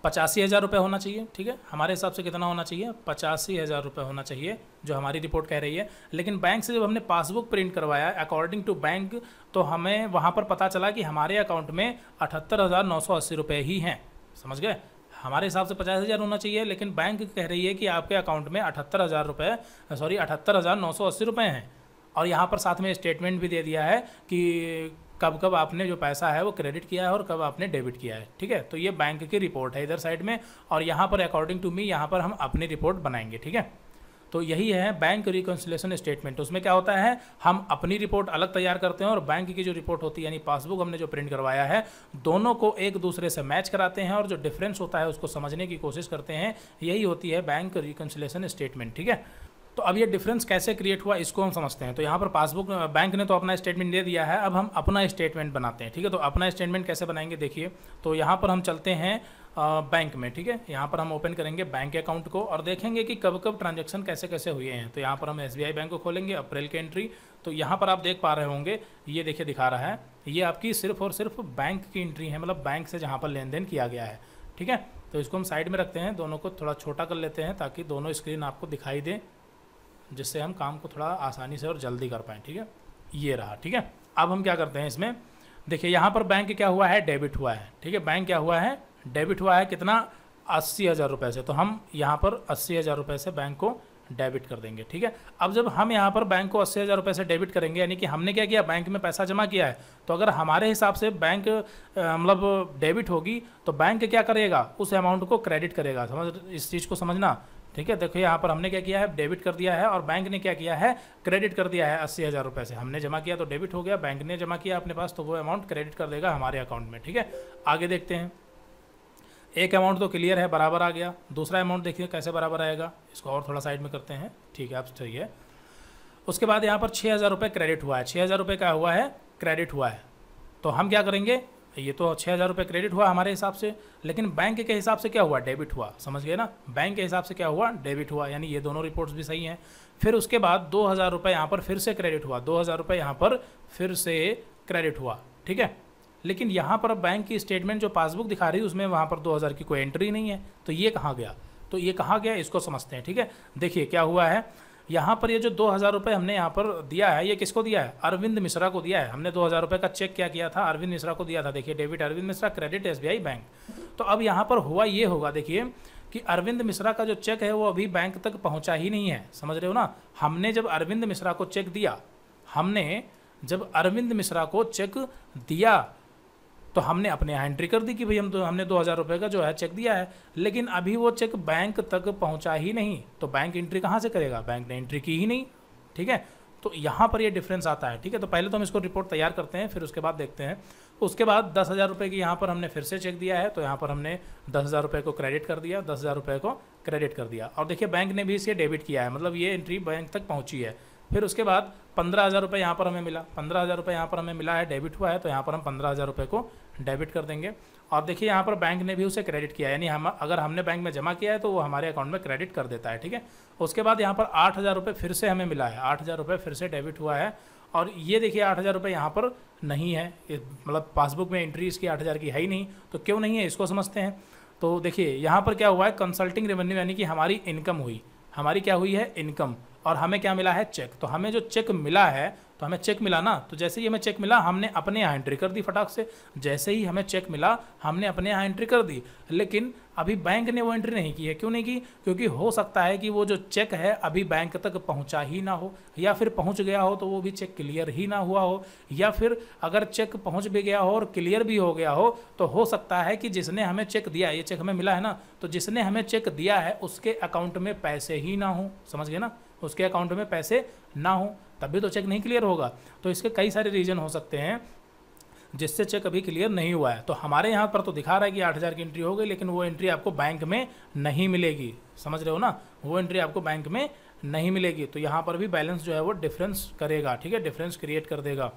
Speaker 1: पचासी हज़ार रुपये होना चाहिए ठीक है हमारे हिसाब से कितना होना चाहिए पचासी हज़ार रुपये होना चाहिए जो हमारी रिपोर्ट कह रही है लेकिन बैंक से जब हमने पासबुक प्रिंट करवाया अकॉर्डिंग टू बैंक तो हमें वहाँ पर पता चला कि हमारे अकाउंट में अठहत्तर हज़ार नौ सौ अस्सी रुपये ही हैं समझ गए हमारे हिसाब से पचास हज़ार होना चाहिए लेकिन बैंक कह रही है कि आपके अकाउंट में अठहत्तर हज़ार रुपये सॉरी अठहत्तर हज़ार नौ सौ अस्सी रुपये हैं और यहाँ पर साथ में स्टेटमेंट भी दे दिया है कि कब कब आपने जो पैसा है वो क्रेडिट किया है और कब आपने डेबिट किया है ठीक है तो ये बैंक की रिपोर्ट है इधर साइड में और यहाँ पर अकॉर्डिंग टू मी यहाँ पर हम अपनी रिपोर्ट बनाएंगे ठीक है तो यही है बैंक रिकन्सुलेशन स्टेटमेंट उसमें क्या होता है हम अपनी रिपोर्ट अलग तैयार करते हैं और बैंक की जो रिपोर्ट होती है यानी पासबुक हमने जो प्रिंट करवाया है दोनों को एक दूसरे से मैच कराते हैं और जो डिफरेंस होता है उसको समझने की कोशिश करते हैं यही होती है बैंक रिकन्सुलेशन स्टेटमेंट ठीक है तो अब ये डिफरेंस कैसे क्रिएट हुआ इसको हम समझते हैं तो यहाँ पर पासबुक बैंक ने तो अपना स्टेटमेंट दे दिया है अब हम अपना स्टेटमेंट बनाते हैं ठीक है तो अपना स्टेटमेंट कैसे बनाएंगे देखिए तो यहाँ पर हम चलते हैं बैंक में ठीक है यहाँ पर हम ओपन करेंगे बैंक अकाउंट को और देखेंगे कि कब कब ट्रांजेक्शन कैसे कैसे हुए हैं तो यहाँ पर हम एस बैंक को खोलेंगे अप्रैल की एंट्री तो यहाँ पर आप देख पा रहे होंगे ये देखिए दिखा रहा है ये आपकी सिर्फ और सिर्फ बैंक की एंट्री है मतलब बैंक से जहाँ पर लेन देन किया गया है ठीक है तो इसको हम साइड में रखते हैं दोनों को थोड़ा छोटा कर लेते हैं ताकि दोनों स्क्रीन आपको दिखाई दे जिससे हम काम को थोड़ा आसानी से और जल्दी कर पाएँ ठीक है ये रहा ठीक है अब हम क्या करते हैं इसमें देखिए यहाँ पर बैंक क्या हुआ है डेबिट हुआ है ठीक है बैंक क्या हुआ है डेबिट हुआ है कितना अस्सी हज़ार रुपये से तो हम यहाँ पर अस्सी हज़ार रुपये से बैंक को डेबिट कर देंगे ठीक है अब जब हम यहाँ पर बैंक को अस्सी हज़ार रुपये से डेबिट करेंगे यानी कि हमने क्या किया बैंक में पैसा जमा किया है तो अगर हमारे हिसाब से बैंक मतलब डेबिट होगी तो बैंक क्या करेगा उस अमाउंट को क्रेडिट करेगा समझ इस चीज़ को समझना ठीक है देखो यहाँ पर हमने क्या किया है डेबिट कर दिया है और बैंक ने क्या किया है क्रेडिट कर दिया है अस्सी हज़ार रुपये से हमने जमा किया तो डेबिट हो गया बैंक ने जमा किया अपने पास तो वो अमाउंट क्रेडिट कर देगा हमारे अकाउंट में ठीक है आगे देखते हैं एक अमाउंट तो क्लियर है बराबर आ गया दूसरा अमाउंट देखिए कैसे बराबर आएगा इसको और थोड़ा साइड में करते हैं ठीक है आप सही है उसके बाद यहाँ पर छः हज़ार रुपये क्रेडिट हुआ है छः हज़ार रुपये का हुआ है क्रेडिट हुआ है तो हम क्या करेंगे ये तो छः हज़ार रुपये क्रेडिट हुआ हमारे हिसाब से लेकिन बैंक के हिसाब से क्या हुआ डेबिट हुआ समझ गए ना बैंक के हिसाब से क्या हुआ डेबिट हुआ यानी ये दोनों रिपोर्ट्स भी सही हैं फिर उसके बाद दो हज़ार रुपये यहाँ पर फिर से क्रेडिट हुआ दो हज़ार रुपये यहाँ पर फिर से क्रेडिट हुआ ठीक है लेकिन यहाँ पर बैंक की स्टेटमेंट जो पासबुक दिखा रही है उसमें वहाँ पर दो हज़ार की कोई एंट्री नहीं है तो ये कहाँ गया तो ये कहाँ गया इसको समझते हैं ठीक है देखिए क्या हुआ है यहाँ पर ये जो दो हज़ार रुपये हमने यहाँ पर दिया है ये किसको दिया है अरविंद मिश्रा को दिया है हमने दो हज़ार रुपये का चेक क्या किया था अरविंद मिश्रा को दिया था देखिए debit Arvind Mishra credit S bank तो अब यहाँ पर हुआ ये होगा देखिए कि अरविंद मिश्रा का जो चेक है वो अभी बैंक तक पहुँचा ही नहीं है समझ रहे हो ना हमने जब अरविंद मिश्रा को चेक दिया हमने जब अरविंद मिश्रा को चेक दिया तो हमने अपने यहाँ एंट्री कर दी कि भाई हम तो हमने दो हज़ार रुपये का जो है चेक दिया है लेकिन अभी वो चेक बैंक तक पहुँचा ही नहीं तो बैंक एंट्री कहाँ से करेगा बैंक ने एंट्री की ही नहीं ठीक है तो यहाँ पर ये डिफरेंस आता है ठीक है तो पहले तो हम इसको रिपोर्ट तैयार करते हैं फिर उसके बाद देखते हैं उसके बाद दस हज़ार रुपये की यहाँ पर हमने फिर से चेक दिया है तो यहाँ पर हमने दस हज़ार रुपये को क्रेडिट कर दिया दस हज़ार रुपये को क्रेडिट कर दिया और देखिए बैंक ने भी इसे डेबिट किया है मतलब ये एंट्री बैंक तक पहुँची है फिर उसके बाद पंद्रह हज़ार रुपये यहाँ पर हमें मिला पंद्रह हज़ार रुपये यहाँ पर हमें मिला है डेबिट हुआ है तो यहाँ पर हम पंद्रह हज़ार रुपये को डेबिट कर देंगे और देखिए यहाँ पर बैंक ने भी उसे क्रेडिट किया यानी हम अगर हमने बैंक में जमा किया है तो वो हमारे अकाउंट में क्रेडिट कर देता है ठीक है उसके बाद यहाँ पर आठ हज़ार रुपये फिर से हमें मिला है आठ हज़ार रुपये फिर से डेबिट हुआ है और ये देखिए आठ हज़ार रुपये यहाँ पर नहीं है मतलब पासबुक में एंट्री इसकी आठ हज़ार की है ही नहीं तो क्यों नहीं है इसको समझते हैं तो देखिए यहाँ पर क्या हुआ है कंसल्टिंग रेवेन्यू यानी कि हमारी इनकम हुई हमारी क्या हुई है इनकम और हमें क्या मिला है चेक तो हमें जो चेक मिला है तो हमें चेक मिला ना तो जैसे ही हमें चेक मिला हमने अपने यहाँ एंट्री कर दी फटाक से जैसे ही हमें चेक मिला हमने अपने यहाँ एंट्री कर दी लेकिन अभी बैंक ने वो एंट्री नहीं की है क्यों नहीं की क्योंकि हो सकता है कि वो जो चेक है अभी बैंक तक पहुंचा ही ना हो या फिर पहुंच गया हो तो वो भी चेक क्लियर ही ना हुआ हो या फिर अगर चेक पहुंच भी गया हो और क्लियर भी हो गया हो तो हो सकता है कि जिसने हमें चेक दिया ये चेक हमें मिला है ना तो जिसने हमें चेक दिया है उसके अकाउंट में पैसे ही ना हों समझ गए ना उसके अकाउंट में पैसे ना हों तभी तो चेक नहीं क्लियर होगा तो इसके कई सारे रीज़न हो सकते हैं जिससे चेक अभी क्लियर नहीं हुआ है तो हमारे यहाँ पर तो दिखा रहा है कि आठ हज़ार की एंट्री हो गई लेकिन वो एंट्री आपको बैंक में नहीं मिलेगी समझ रहे हो ना वो एंट्री आपको बैंक में नहीं मिलेगी तो यहाँ पर भी बैलेंस जो है वो डिफरेंस करेगा ठीक है डिफरेंस क्रिएट कर देगा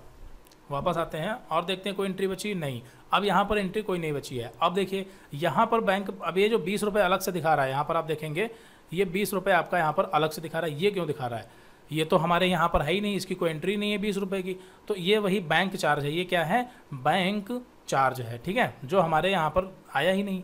Speaker 1: वापस आते हैं और देखते हैं कोई एंट्री बची नहीं अब यहाँ पर एंट्री कोई नहीं बची है अब देखिए यहाँ पर बैंक अब ये जो बीस अलग से दिखा रहा है यहाँ पर आप देखेंगे ये बीस आपका यहाँ पर अलग से दिखा रहा है ये क्यों दिखा रहा है ये तो हमारे यहाँ पर है ही नहीं इसकी कोई एंट्री नहीं है बीस रुपये की तो ये वही बैंक चार्ज है ये क्या है बैंक चार्ज है ठीक है जो हमारे यहाँ पर आया ही नहीं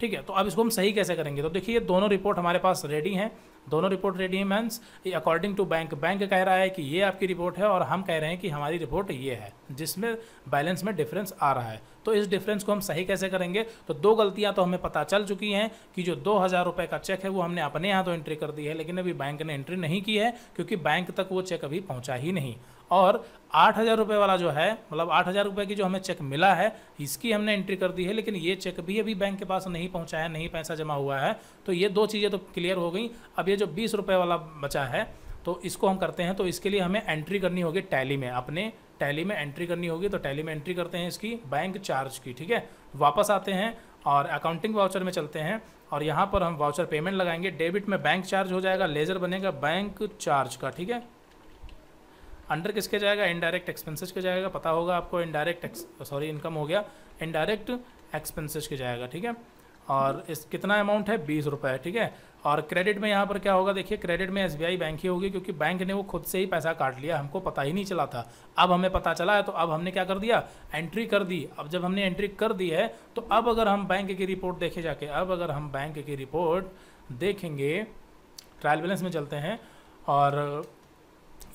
Speaker 1: ठीक है तो अब इसको हम सही कैसे करेंगे तो देखिए ये दोनों रिपोर्ट हमारे पास रेडी हैं दोनों रिपोर्ट रेडी है means according to bank bank कह रहा है कि ये आपकी रिपोर्ट है और हम कह रहे हैं कि हमारी रिपोर्ट ये है जिसमें बैलेंस में डिफरेंस आ रहा है तो इस डिफरेंस को हम सही कैसे करेंगे तो दो गलतियां तो हमें पता चल चुकी हैं कि जो दो हज़ार रुपये का चेक है वो हमने अपने यहाँ तो एंट्री कर दी है लेकिन अभी बैंक ने एंट्री नहीं की है क्योंकि बैंक तक वो चेक अभी पहुँचा ही नहीं और आठ हज़ार रुपये वाला जो है मतलब आठ हज़ार रुपये की जो हमें चेक मिला है इसकी हमने एंट्री कर दी है लेकिन ये चेक भी अभी बैंक के पास नहीं पहुँचा है नहीं पैसा जमा हुआ है तो ये दो चीज़ें तो क्लियर हो गई अब ये जो बीस रुपये वाला बचा है तो इसको हम करते हैं तो इसके लिए हमें एंट्री करनी होगी टैली में अपने टैली में एंट्री करनी होगी तो टैली में एंट्री करते हैं इसकी बैंक चार्ज की ठीक है वापस आते हैं और अकाउंटिंग वाउचर में चलते हैं और यहाँ पर हम वाउचर पेमेंट लगाएंगे डेबिट में बैंक चार्ज हो जाएगा लेजर बनेगा बैंक चार्ज का ठीक है अंडर किसके जाएगा इनडायरेक्ट एक्सपेंसेस के जाएगा पता होगा आपको इनडायरेक्ट सॉरी इनकम हो गया इनडायरेक्ट एक्सपेंसेस के जाएगा ठीक है और इस कितना अमाउंट है बीस रुपये ठीक है और क्रेडिट में यहाँ पर क्या होगा देखिए क्रेडिट में एस बैंक ही होगी क्योंकि बैंक ने वो खुद से ही पैसा काट लिया हमको पता ही नहीं चला था अब हमें पता चला है तो अब हमने क्या कर दिया एंट्री कर दी अब जब हमने एंट्री कर दी है तो अब अगर हम बैंक की रिपोर्ट देखे जाके अब अगर हम बैंक की रिपोर्ट देखेंगे ट्रायल बैलेंस में चलते हैं और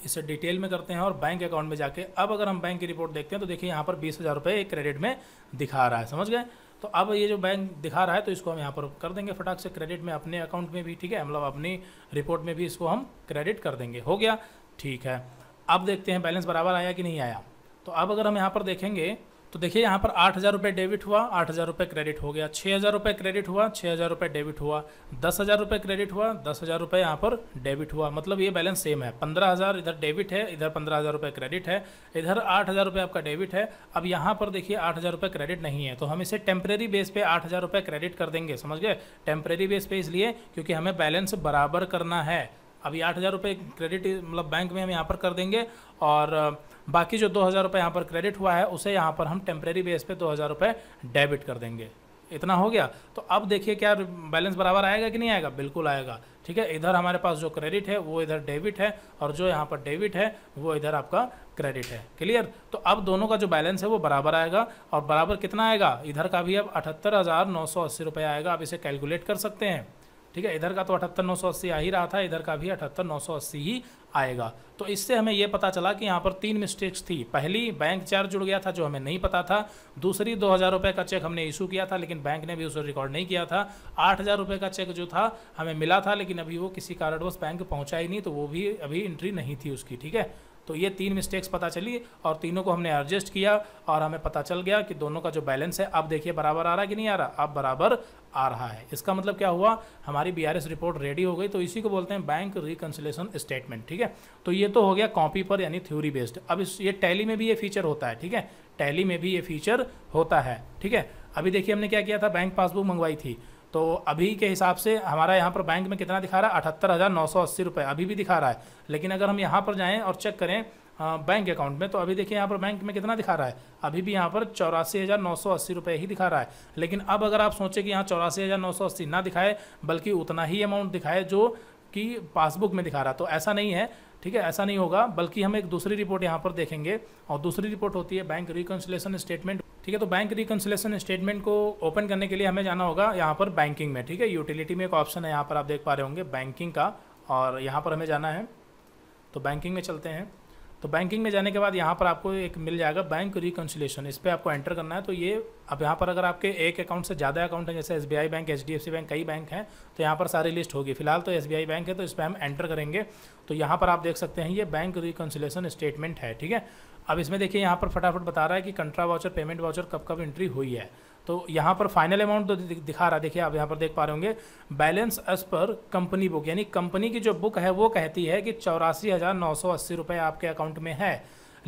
Speaker 1: इसे डिटेल में करते हैं और बैंक अकाउंट में जाके अब अगर हम बैंक की रिपोर्ट देखते हैं तो देखिए यहाँ पर बीस हज़ार रुपये एक क्रेडिट में दिखा रहा है समझ गए तो अब ये जो बैंक दिखा रहा है तो इसको हम यहाँ पर कर देंगे फटाक से क्रेडिट में अपने अकाउंट में भी ठीक है मतलब अपनी रिपोर्ट में भी इसको हम क्रेडिट कर देंगे हो गया ठीक है अब देखते हैं बैलेंस बराबर आया कि नहीं आया तो अब अगर हम यहाँ पर देखेंगे तो देखिए यहाँ पर आठ हज़ार रुपये डेबिट हुआ आठ हज़ार रुपये क्रेडिट हो गया छः हज़ार रुपये क्रेडिट हुआ छः हज़ार रुपये डेबिट हुआ दस हज़ार रुपये क्रेडिट हुआ दस हज़ार रुपये यहाँ पर डेबिट हुआ मतलब ये बैलेंस सेम है पंद्रह हज़ार इधर डेबिट है इधर पंद्रह हज़ार रुपये क्रेडिट है इधर आठ हज़ार रुपये आपका डेबिट है अब यहाँ पर देखिए आठ हज़ार रुपये क्रेडिट नहीं है तो हम इसे टेम्प्रेरी बेस पर आठ हज़ार रुपये क्रेडिट कर देंगे समझ गए टेम्प्रेरी बेस पर इसलिए क्योंकि हमें बैलेंस बराबर करना है अभी आठ हज़ार रुपये क्रेडिट मतलब बैंक में हम यहाँ पर कर देंगे और बाकी जो दो हज़ार रुपये यहाँ पर क्रेडिट हुआ है उसे यहाँ पर हम टेम्प्रेरी बेस पे दो हज़ार रुपये डेबिट कर देंगे इतना हो गया तो अब देखिए क्या बैलेंस बराबर आएगा कि नहीं आएगा बिल्कुल आएगा ठीक है इधर हमारे पास जो क्रेडिट है वो इधर डेबिट है और जो यहाँ पर डेबिट है वो इधर आपका क्रेडिट है क्लियर तो अब दोनों का जो बैलेंस है वो बराबर आएगा और बराबर कितना आएगा इधर का भी अब अठहत्तर हज़ार नौ सौ अस्सी रुपये आएगा आप इसे कैलकुलेट कर सकते हैं ठीक है इधर का तो अठहत्तर नौ सौ अस्सी आ ही रहा था इधर का भी अठहत्तर नौ सौ अस्सी ही आएगा तो इससे हमें यह पता चला कि यहाँ पर तीन मिस्टेक्स थी पहली बैंक चार्ज जुड़ गया था जो हमें नहीं पता था दूसरी दो हज़ार रुपये का चेक हमने इशू किया था लेकिन बैंक ने भी उसे रिकॉर्ड नहीं किया था आठ हज़ार रुपये का चेक जो था हमें मिला था लेकिन अभी वो किसी कारणवश बैंक पहुँचा ही नहीं तो वो भी अभी एंट्री नहीं थी उसकी ठीक है तो ये तीन मिस्टेक्स पता चली और तीनों को हमने एडजस्ट किया और हमें पता चल गया कि दोनों का जो बैलेंस है अब देखिए बराबर आ रहा है कि नहीं आ रहा अब बराबर आ रहा है इसका मतलब क्या हुआ हमारी बी रिपोर्ट रेडी हो गई तो इसी को बोलते हैं बैंक रिकन्सिलेशन स्टेटमेंट ठीक है तो ये तो हो गया कॉपी पर यानी थ्योरी बेस्ड अब इस ये टैली में भी ये फीचर होता है ठीक है टैली में भी ये फीचर होता है ठीक है अभी देखिए हमने क्या किया था बैंक पासबुक मंगवाई थी तो अभी के हिसाब से हमारा यहाँ पर बैंक में कितना दिखा रहा है अठहत्तर हज़ार नौ सौ अस्सी रुपये अभी भी दिखा रहा है लेकिन अगर हम यहाँ पर जाएँ और चेक करें बैंक अकाउंट में तो अभी देखिए यहाँ पर बैंक में कितना दिखा रहा है अभी भी यहाँ पर चौरासी हज़ार नौ सौ अस्सी रुपये ही दिखा रहा है लेकिन अब अगर आप सोचें कि यहाँ चौरासी हज़ार नौ सौ अस्सी ना दिखाए बल्कि उतना ही अमाउंट दिखाए जो कि पासबुक में दिखा रहा तो ऐसा नहीं है ठीक है ऐसा नहीं होगा बल्कि हम एक दूसरी रिपोर्ट यहाँ पर देखेंगे और दूसरी रिपोर्ट होती है बैंक रिकन्सिलेशन स्टेटमेंट ठीक है तो बैंक रिकन्सिलेशन स्टेटमेंट को ओपन करने के लिए हमें जाना होगा यहाँ पर बैंकिंग में ठीक है यूटिलिटी में एक ऑप्शन है यहाँ पर आप देख पा रहे होंगे बैंकिंग का और यहाँ पर हमें जाना है तो बैंकिंग में चलते हैं तो बैंकिंग में जाने के बाद यहाँ पर आपको एक मिल जाएगा बैंक रिकन्सिलेशन इस पर आपको एंटर करना है तो ये अब यहाँ पर अगर आपके एक अकाउंट से ज़्यादा अकाउंट है जैसे एस बैंक एच बैंक कई बैंक हैं तो यहाँ पर सारी लिस्ट होगी फिलहाल तो एस बैंक है तो इस पर हम एंटर करेंगे तो यहाँ पर आप देख सकते हैं ये बैंक रिकन्सिलेशन स्टेटमेंट है ठीक है अब इसमें देखिए यहाँ पर फटाफट बता रहा है कि कंट्रा वाउचर पेमेंट वाउचर कब कब एंट्री हुई है तो यहाँ पर फाइनल अमाउंट तो दिखा रहा देखिए आप यहाँ पर देख पा रहे होंगे balance as per company book यानी कंपनी की जो बुक है वो कहती है कि चौरासी हज़ार नौ सौ अस्सी रुपये आपके अकाउंट में है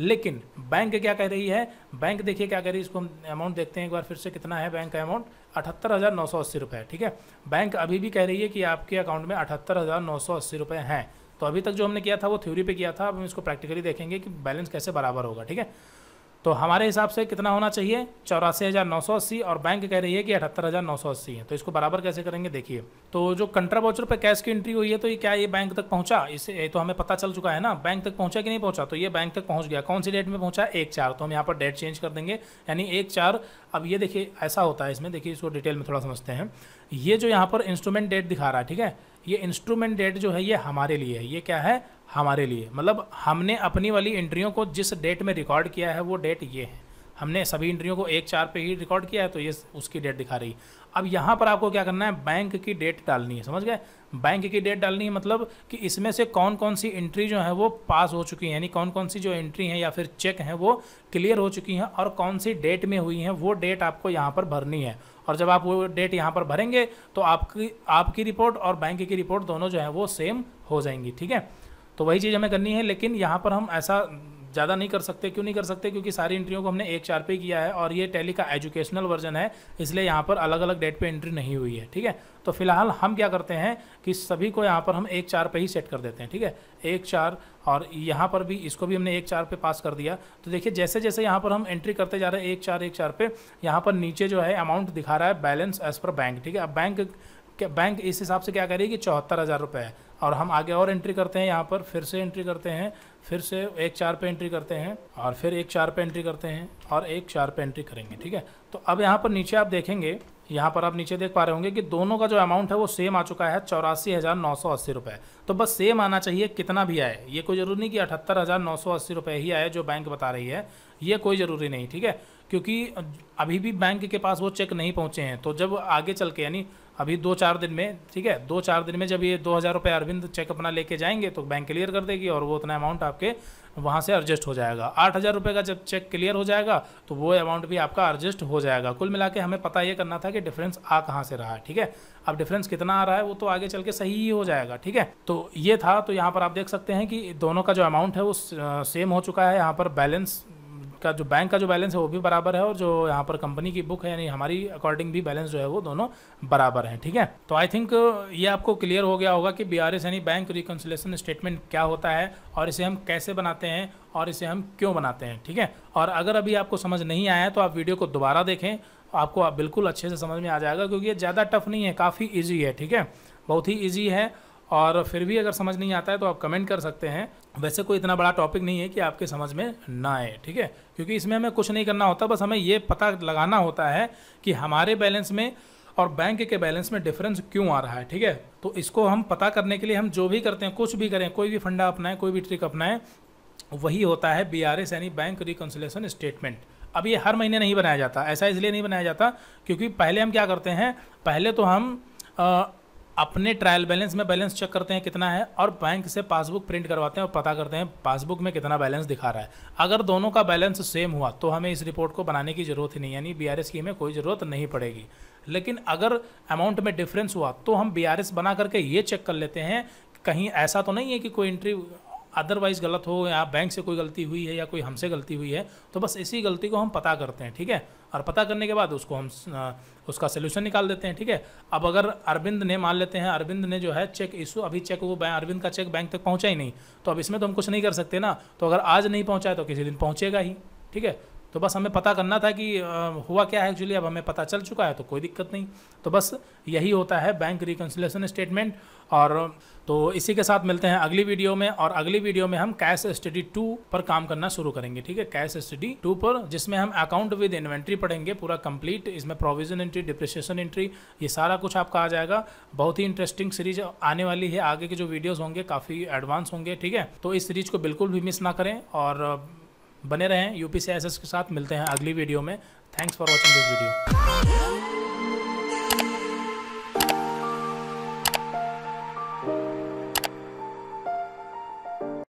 Speaker 1: लेकिन बैंक क्या कह रही है बैंक देखिए क्या कह रही है इसको हम अमाउंट देखते हैं एक बार फिर से कितना है बैंक का अमाउंट अठहत्तर हज़ार नौ सौ अस्सी रुपये ठीक है बैंक अभी भी कह रही है कि आपके अकाउंट में अठहत्तर हज़ार नौ सौ अस्सी रुपये हैं तो अभी तक जो हमने किया था वो थ्योरी पे किया था अब हम इसको प्रैक्टिकली देखेंगे कि बैलेंस कैसे बराबर होगा ठीक है तो हमारे हिसाब से कितना होना चाहिए चौरासी हज़ार नौ सौ अस्सी और बैंक कह रही है कि अठहत्तर हज़ार नौ सौ अस्सी है तो इसको बराबर कैसे करेंगे देखिए तो जो कंट्रा वाउचर पर कैश की एंट्री हुई है तो ये क्या ये बैंक तक पहुंचा इसे तो हमें पता चल चुका है ना बैंक तक पहुंचा कि नहीं पहुंचा तो ये बैंक तक पहुंच गया कौन सी डेट में पहुंचा एक चार तो हम यहाँ पर डेट चेंज कर देंगे यानी एक चार अब ये देखिए ऐसा होता है इसमें देखिए इसको डिटेल में थोड़ा समझते हैं ये जो यहाँ पर इंस्ट्रूमेंट डेट दिखा रहा है ठीक है ये इंस्ट्रूमेंट डेट जो है ये हमारे लिए है ये क्या है हमारे लिए मतलब हमने अपनी वाली इंट्रियों को जिस डेट में रिकॉर्ड किया है वो डेट ये है हमने सभी इंट्रियों को एक चार पे ही रिकॉर्ड किया है तो ये उसकी डेट दिखा रही अब यहाँ पर आपको क्या करना है बैंक की डेट डालनी है समझ गए बैंक की डेट डालनी है मतलब कि इसमें से कौन कौन सी एंट्री जो है वो पास हो चुकी है यानी कौन कौन सी जो एंट्री हैं या फिर चेक हैं वो क्लियर हो चुकी हैं और कौन सी डेट में हुई हैं वो डेट आपको यहाँ पर भरनी है और जब आप वो डेट यहाँ पर भरेंगे तो आपकी आपकी रिपोर्ट और बैंक की रिपोर्ट दोनों जो है वो सेम हो जाएंगी ठीक है तो वही चीज़ हमें करनी है लेकिन यहाँ पर हम ऐसा ज़्यादा नहीं कर सकते क्यों नहीं कर सकते क्योंकि सारी इंट्रियों को हमने एक चार पे किया है और ये टैली का एजुकेशनल वर्जन है इसलिए यहाँ पर अलग अलग डेट पे एंट्री नहीं हुई है ठीक है तो फिलहाल हम क्या करते हैं कि सभी को यहाँ पर हम एक चार पे ही सेट कर देते हैं ठीक है एक चार और यहाँ पर भी इसको भी हमने एक चार पे पास कर दिया तो देखिए जैसे जैसे यहाँ पर हम एंट्री करते जा रहे हैं एक चार एक चार पे यहाँ पर नीचे जो है अमाउंट दिखा रहा है बैलेंस एज पर बैंक ठीक है अब बैंक बैंक इस हिसाब से क्या करेगी चौहत्तर हज़ार रुपये है और हम आगे और एंट्री करते हैं यहाँ पर फिर से एंट्री करते हैं फिर से एक चार पे एंट्री करते हैं और फिर एक चार पे एंट्री करते हैं और एक चार पे एंट्री करेंगे ठीक है तो अब यहाँ पर नीचे आप देखेंगे यहाँ पर आप नीचे देख पा रहे होंगे कि दोनों का जो अमाउंट है वो सेम आ चुका है चौरासी हज़ार नौ सौ अस्सी रुपये तो बस सेम आना चाहिए कितना भी आए ये कोई ज़रूरी नहीं कि अठहत्तर हज़ार नौ सौ अस्सी रुपये ही आए जो बैंक बता रही है ये कोई ज़रूरी नहीं ठीक है क्योंकि अभी भी बैंक के पास वो चेक नहीं पहुँचे हैं तो जब आगे चल के यानी अभी दो चार दिन में ठीक है दो चार दिन में जब ये दो हज़ार रुपये अरविंद चेक अपना लेके जाएंगे तो बैंक क्लियर कर देगी और वो उतना अमाउंट आपके वहाँ से एडजस्ट हो जाएगा आठ हज़ार रुपये का जब चेक क्लियर हो जाएगा तो वो अमाउंट भी आपका एडजस्ट हो जाएगा कुल मिला के हमें पता ये करना था कि डिफरेंस आ कहाँ से रहा है ठीक है अब डिफरेंस कितना आ रहा है वो तो आगे चल के सही ही हो जाएगा ठीक है तो ये था तो यहाँ पर आप देख सकते हैं कि दोनों का जो अमाउंट है वो सेम हो चुका है यहाँ पर बैलेंस का जो बैंक का जो बैलेंस है वो भी बराबर है और जो यहाँ पर कंपनी की बुक है यानी हमारी अकॉर्डिंग भी बैलेंस जो है वो दोनों बराबर है ठीक है तो आई थिंक ये आपको क्लियर हो गया होगा कि बी यानी बैंक रिकन्सुलेशन स्टेटमेंट क्या होता है और इसे हम कैसे बनाते हैं और इसे हम क्यों बनाते हैं ठीक है और अगर अभी आपको समझ नहीं आया तो आप वीडियो को दोबारा देखें आपको आप बिल्कुल अच्छे से समझ में आ जाएगा क्योंकि ये ज़्यादा टफ नहीं है काफ़ी ईजी है ठीक है बहुत ही ईजी है और फिर भी अगर समझ नहीं आता है तो आप कमेंट कर सकते हैं वैसे कोई इतना बड़ा टॉपिक नहीं है कि आपके समझ में ना आए ठीक है क्योंकि इसमें हमें कुछ नहीं करना होता बस हमें ये पता लगाना होता है कि हमारे बैलेंस में और बैंक के बैलेंस में डिफरेंस क्यों आ रहा है ठीक है तो इसको हम पता करने के लिए हम जो भी करते हैं कुछ भी करें कोई भी फंडा अपनाएं कोई भी ट्रिक अपनाएं वही होता है बी आर एस यानी बैंक रिकन्सुलेशन स्टेटमेंट अब ये हर महीने नहीं बनाया जाता ऐसा इसलिए नहीं बनाया जाता क्योंकि पहले हम क्या करते हैं पहले तो हम आ, अपने ट्रायल बैलेंस में बैलेंस चेक करते हैं कितना है और बैंक से पासबुक प्रिंट करवाते हैं और पता करते हैं पासबुक में कितना बैलेंस दिखा रहा है अगर दोनों का बैलेंस सेम हुआ तो हमें इस रिपोर्ट को बनाने की ज़रूरत ही नहीं यानी बी की हमें कोई ज़रूरत नहीं पड़ेगी लेकिन अगर अमाउंट में डिफरेंस हुआ तो हम बी बना करके ये चेक कर लेते हैं कहीं ऐसा तो नहीं है कि कोई एंट्री अदरवाइज़ गलत हो या बैंक से कोई गलती हुई है या कोई हमसे गलती हुई है तो बस इसी गलती को हम पता करते हैं ठीक है और पता करने के बाद उसको हम उसका सोल्यूशन निकाल देते हैं ठीक है अब अगर अरविंद ने मान लेते हैं अरविंद ने जो है चेक इशू अभी चेक वो अरविंद का चेक बैंक तक पहुँचा ही नहीं तो अब इसमें तो हम कुछ नहीं कर सकते ना तो अगर आज नहीं पहुँचा है तो किसी दिन पहुँचेगा ही ठीक है तो बस हमें पता करना था कि हुआ क्या है एक्चुअली अब हमें पता चल चुका है तो कोई दिक्कत नहीं तो बस यही होता है बैंक रिकन्सिलेशन स्टेटमेंट और तो इसी के साथ मिलते हैं अगली वीडियो में और अगली वीडियो में हम कैश स्टडी टू पर काम करना शुरू करेंगे ठीक है कैश स्टडी टू पर जिसमें हम अकाउंट विद इन्वेंट्री पढ़ेंगे पूरा कंप्लीट इसमें प्रोविजन एंट्री डिप्रेशिएशन एंट्री ये सारा कुछ आपका आ जाएगा बहुत ही इंटरेस्टिंग सीरीज आने वाली है आगे के जो वीडियोज़ होंगे काफ़ी एडवांस होंगे ठीक है तो इस सीरीज को बिल्कुल भी मिस ना करें और बने रहें यूपीसीएसएस एस के साथ मिलते हैं अगली वीडियो में thanks for watching this video